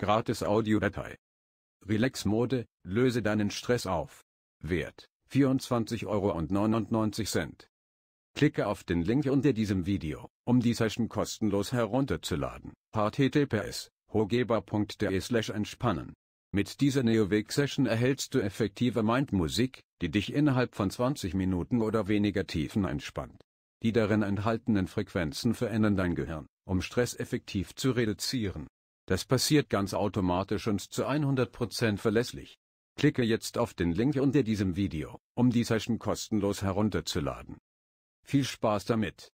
Gratis Audiodatei. Relax Mode, löse deinen Stress auf. Wert 24,99 Euro. Klicke auf den Link unter diesem Video, um die Session kostenlos herunterzuladen. https hogeber.de slash entspannen. Mit dieser Neoweg-Session erhältst du effektive Mindmusik, die dich innerhalb von 20 Minuten oder weniger Tiefen entspannt. Die darin enthaltenen Frequenzen verändern dein Gehirn, um Stress effektiv zu reduzieren. Das passiert ganz automatisch und zu 100% verlässlich. Klicke jetzt auf den Link unter diesem Video, um die Session kostenlos herunterzuladen. Viel Spaß damit!